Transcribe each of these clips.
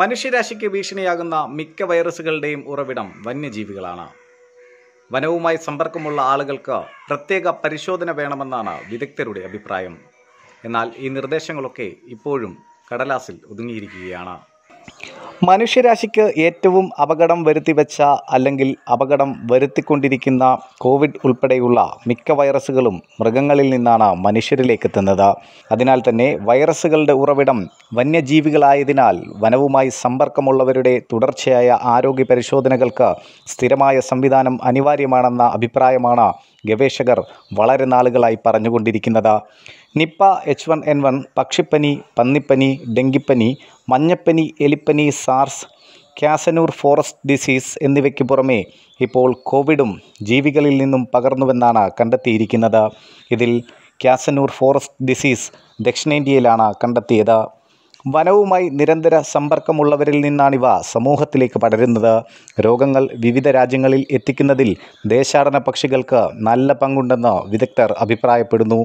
മനുഷ്യരാശിക്ക് ഭീഷണിയാകുന്ന മിക്ക വൈറസുകളുടെയും ഉറവിടം വന്യജീവികളാണ് വനവുമായി സമ്പർക്കമുള്ള ആളുകൾക്ക് പ്രത്യേക പരിശോധന വേണമെന്നാണ് വിദഗ്ധരുടെ അഭിപ്രായം എന്നാൽ ഈ നിർദ്ദേശങ്ങളൊക്കെ ഇപ്പോഴും കടലാസിൽ ഒതുങ്ങിയിരിക്കുകയാണ് മനുഷ്യരാശിക്ക് ഏറ്റവും അപകടം വരുത്തിവെച്ച അല്ലെങ്കിൽ അപകടം വരുത്തിക്കൊണ്ടിരിക്കുന്ന കോവിഡ് ഉൾപ്പെടെയുള്ള മിക്ക വൈറസുകളും മൃഗങ്ങളിൽ നിന്നാണ് മനുഷ്യരിലേക്ക് എത്തുന്നത് അതിനാൽ തന്നെ വൈറസുകളുടെ ഉറവിടം വന്യജീവികളായതിനാൽ വനവുമായി സമ്പർക്കമുള്ളവരുടെ തുടർച്ചയായ ആരോഗ്യ പരിശോധനകൾക്ക് സ്ഥിരമായ സംവിധാനം അനിവാര്യമാണെന്ന അഭിപ്രായമാണ് ഗവേഷകർ വളരെ നാളുകളായി പറഞ്ഞുകൊണ്ടിരിക്കുന്നത് Nipah H one N one പക്ഷിപ്പനി പന്നിപ്പനി ഡെങ്കിപ്പനി മഞ്ഞപ്പനി എലിപ്പനി സാർസ് ക്യാസനൂർ ഫോറസ്റ്റ് ഡിസീസ് എന്നിവയ്ക്ക് പുറമേ ഇപ്പോൾ കോവിഡും ജീവികളിൽ നിന്നും പകർന്നുവെന്നാണ് കണ്ടെത്തിയിരിക്കുന്നത് ഇതിൽ ക്യാസനൂർ ഫോറസ്റ്റ് ഡിസീസ് ദക്ഷിണേന്ത്യയിലാണ് കണ്ടെത്തിയത് വനവുമായി നിരന്തര സമ്പർക്കമുള്ളവരിൽ നിന്നാണിവ സമൂഹത്തിലേക്ക് പടരുന്നത് രോഗങ്ങൾ വിവിധ രാജ്യങ്ങളിൽ എത്തിക്കുന്നതിൽ ദേശാടന പക്ഷികൾക്ക് നല്ല പങ്കുണ്ടെന്ന് വിദഗ്ധർ അഭിപ്രായപ്പെടുന്നു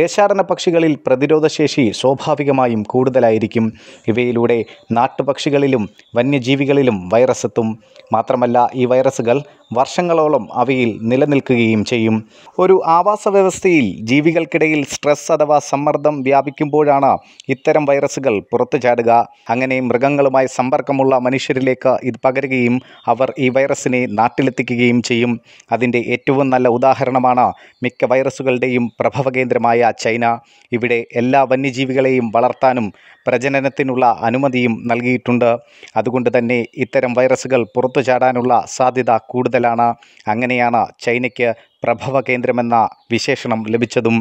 ദേശാടന പക്ഷികളിൽ പ്രതിരോധശേഷി സ്വാഭാവികമായും കൂടുതലായിരിക്കും ഇവയിലൂടെ നാട്ടുപക്ഷികളിലും വന്യജീവികളിലും വൈറസ് എത്തും മാത്രമല്ല ഈ വൈറസുകൾ വർഷങ്ങളോളം അവയിൽ നിലനിൽക്കുകയും ചെയ്യും ഒരു ആവാസ വ്യവസ്ഥയിൽ ജീവികൾക്കിടയിൽ സ്ട്രെസ് അഥവാ സമ്മർദ്ദം വ്യാപിക്കുമ്പോഴാണ് ഇത്തരം വൈറസുകൾ പുറത്തു ചാടുക അങ്ങനെ മൃഗങ്ങളുമായി സമ്പർക്കമുള്ള മനുഷ്യരിലേക്ക് ഇത് പകരുകയും അവർ ഈ വൈറസിനെ നാട്ടിലെത്തിക്കുകയും ചെയ്യും അതിൻ്റെ ഏറ്റവും നല്ല ഉദാഹരണമാണ് മിക്ക വൈറസുകളുടെയും പ്രഭവകേന്ദ്രമായ ചൈന ഇവിടെ എല്ലാ വന്യജീവികളെയും വളർത്താനും പ്രജനനത്തിനുള്ള അനുമതിയും നൽകിയിട്ടുണ്ട് അതുകൊണ്ട് തന്നെ ഇത്തരം വൈറസുകൾ പുറത്തു ചാടാനുള്ള സാധ്യത കൂടുതലാണ് അങ്ങനെയാണ് ചൈനയ്ക്ക് പ്രഭവ കേന്ദ്രമെന്ന വിശേഷണം ലഭിച്ചതും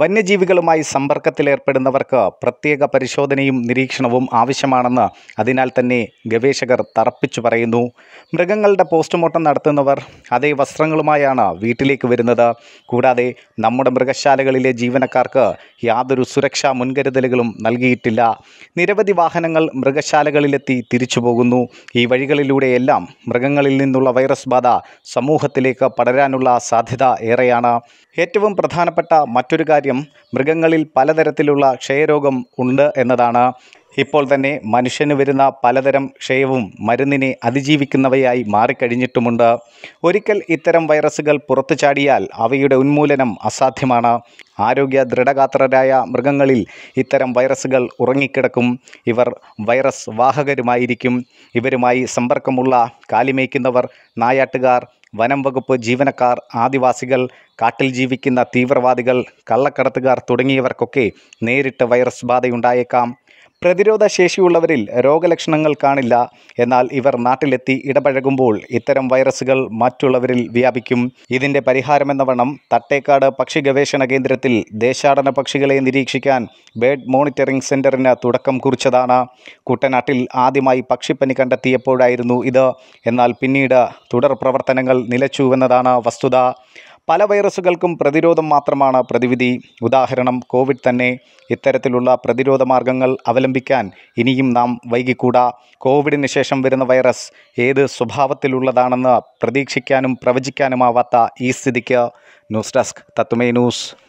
വന്യജീവികളുമായി സമ്പർക്കത്തിലേർപ്പെടുന്നവർക്ക് പ്രത്യേക പരിശോധനയും നിരീക്ഷണവും ആവശ്യമാണെന്ന് അതിനാൽ തന്നെ ഗവേഷകർ തറപ്പിച്ചു പറയുന്നു മൃഗങ്ങളുടെ പോസ്റ്റ്മോർട്ടം നടത്തുന്നവർ അതേ വസ്ത്രങ്ങളുമായാണ് വീട്ടിലേക്ക് വരുന്നത് കൂടാതെ നമ്മുടെ മൃഗശാലകളിലെ ജീവനക്കാർക്ക് യാതൊരു സുരക്ഷാ മുൻകരുതലുകളും നൽകിയിട്ടില്ല നിരവധി വാഹനങ്ങൾ മൃഗശാലകളിലെത്തി തിരിച്ചു പോകുന്നു ഈ വഴികളിലൂടെയെല്ലാം മൃഗങ്ങളിൽ നിന്നുള്ള വൈറസ് ബാധ സമൂഹത്തിലേക്ക് പടരാനുള്ള സാധ്യത സാധ്യത ഏറെയാണ് ഏറ്റവും പ്രധാനപ്പെട്ട മറ്റൊരു കാര്യം മൃഗങ്ങളിൽ പലതരത്തിലുള്ള ക്ഷയരോഗം ഉണ്ട് എന്നതാണ് ഇപ്പോൾ തന്നെ മനുഷ്യന് വരുന്ന പലതരം ക്ഷയവും മരുന്നിനെ അതിജീവിക്കുന്നവയായി മാറിക്കഴിഞ്ഞിട്ടുമുണ്ട് ഒരിക്കൽ ഇത്തരം വൈറസുകൾ പുറത്തു ചാടിയാൽ അവയുടെ ഉന്മൂലനം അസാധ്യമാണ് ആരോഗ്യ ദൃഢഗാത്രരായ മൃഗങ്ങളിൽ ഇത്തരം വൈറസുകൾ ഉറങ്ങിക്കിടക്കും ഇവർ വൈറസ് വാഹകരുമായിരിക്കും ഇവരുമായി സമ്പർക്കമുള്ള കാലിമേയ്ക്കുന്നവർ നായാട്ടുകാർ വനം വകുപ്പ് ജീവനക്കാർ ആദിവാസികൾ കാട്ടിൽ ജീവിക്കുന്ന തീവ്രവാദികൾ കള്ളക്കടത്തുകാർ തുടങ്ങിയവർക്കൊക്കെ നേരിട്ട് വൈറസ് ബാധയുണ്ടായേക്കാം പ്രതിരോധ ശേഷിയുള്ളവരിൽ രോഗലക്ഷണങ്ങൾ കാണില്ല എന്നാൽ ഇവർ നാട്ടിലെത്തി ഇടപഴകുമ്പോൾ ഇത്തരം വൈറസുകൾ മറ്റുള്ളവരിൽ വ്യാപിക്കും ഇതിൻ്റെ പരിഹാരമെന്നവണ്ണം തട്ടേക്കാട് പക്ഷി ഗവേഷണ കേന്ദ്രത്തിൽ ദേശാടന പക്ഷികളെ നിരീക്ഷിക്കാൻ ബേഡ് മോണിറ്ററിംഗ് സെൻറ്ററിന് തുടക്കം കുറിച്ചതാണ് കുട്ടനാട്ടിൽ ആദ്യമായി പക്ഷിപ്പനി കണ്ടെത്തിയപ്പോഴായിരുന്നു ഇത് എന്നാൽ പിന്നീട് തുടർ പ്രവർത്തനങ്ങൾ നിലച്ചുവെന്നതാണ് വസ്തുത പല വൈറസുകൾക്കും പ്രതിരോധം മാത്രമാണ് പ്രതിവിധി ഉദാഹരണം കോവിഡ് തന്നെ ഇത്തരത്തിലുള്ള പ്രതിരോധ മാർഗങ്ങൾ അവലംബിക്കാൻ ഇനിയും നാം വൈകിക്കൂടാ കോവിഡിന് ശേഷം വരുന്ന വൈറസ് ഏത് സ്വഭാവത്തിലുള്ളതാണെന്ന് പ്രതീക്ഷിക്കാനും പ്രവചിക്കാനുമാവാത്ത ഈ സ്ഥിതിക്ക് ന്യൂസ് ഡെസ്ക് തത്തുമേ ന്യൂസ്